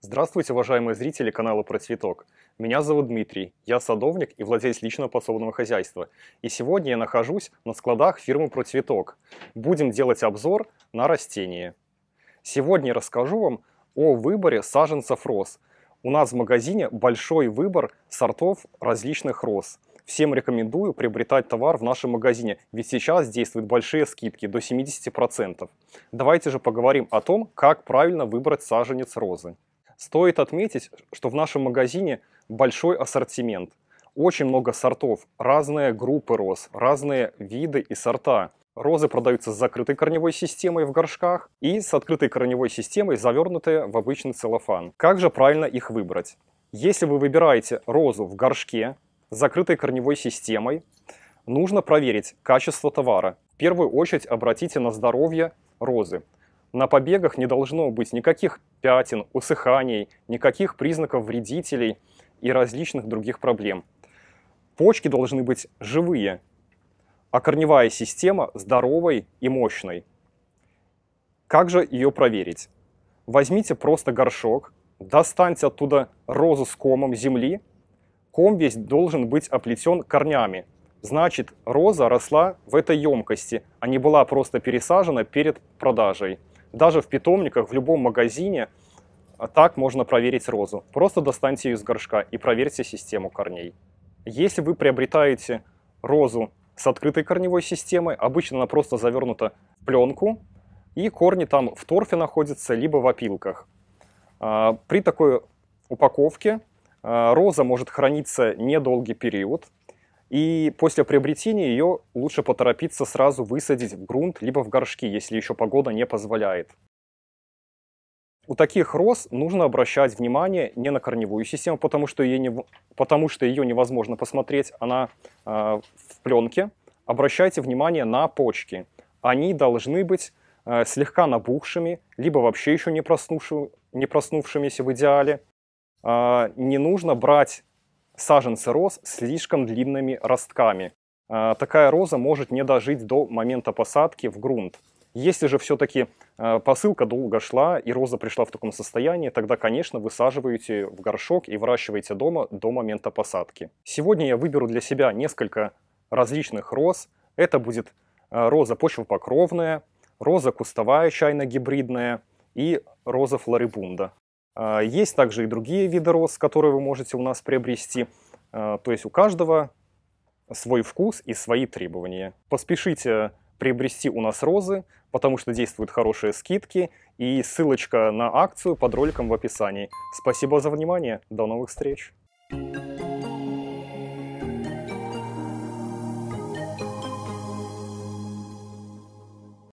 Здравствуйте, уважаемые зрители канала «Про цветок». Меня зовут Дмитрий, я садовник и владелец личного подсобного хозяйства. И сегодня я нахожусь на складах фирмы «Про цветок». Будем делать обзор на растения. Сегодня я расскажу вам о выборе саженцев роз. У нас в магазине большой выбор сортов различных роз – Всем рекомендую приобретать товар в нашем магазине, ведь сейчас действуют большие скидки до 70%. Давайте же поговорим о том, как правильно выбрать саженец розы. Стоит отметить, что в нашем магазине большой ассортимент. Очень много сортов, разные группы роз, разные виды и сорта. Розы продаются с закрытой корневой системой в горшках и с открытой корневой системой, завернутые в обычный целлофан. Как же правильно их выбрать? Если вы выбираете розу в горшке, закрытой корневой системой, нужно проверить качество товара. В первую очередь обратите на здоровье розы. На побегах не должно быть никаких пятен, усыханий, никаких признаков вредителей и различных других проблем. Почки должны быть живые, а корневая система здоровой и мощной. Как же ее проверить? Возьмите просто горшок, достаньте оттуда розу с комом земли Ком весь должен быть оплетен корнями. Значит, роза росла в этой емкости, а не была просто пересажена перед продажей. Даже в питомниках, в любом магазине а, так можно проверить розу. Просто достаньте ее из горшка и проверьте систему корней. Если вы приобретаете розу с открытой корневой системой, обычно она просто завернута в пленку, и корни там в торфе находятся, либо в опилках. А, при такой упаковке Э, роза может храниться недолгий период, и после приобретения ее лучше поторопиться сразу высадить в грунт либо в горшки, если еще погода не позволяет. У таких роз нужно обращать внимание не на корневую систему, потому что ее, не, потому что ее невозможно посмотреть, она а э, в пленке. Обращайте внимание на почки. Они должны быть э, слегка набухшими, либо вообще еще не, проснувши, не проснувшимися в идеале. А, не нужно брать саженцы роз слишком длинными ростками. А, такая роза может не дожить до момента посадки в грунт. Если же все-таки а, посылка долго шла и роза пришла в таком состоянии, тогда, конечно, высаживаете в горшок и выращиваете дома до момента посадки. Сегодня я выберу для себя несколько различных роз. Это будет роза почвопокровная, роза кустовая чайно-гибридная и роза флорибунда. А, есть также и другие виды роз, которые вы можете у нас приобрести. А, то есть у каждого свой вкус и свои требования. Поспешите приобрести у нас розы, потому что действуют хорошие скидки, и ссылочка на акцию под роликом в описании. Спасибо за внимание, до новых встреч! Thank you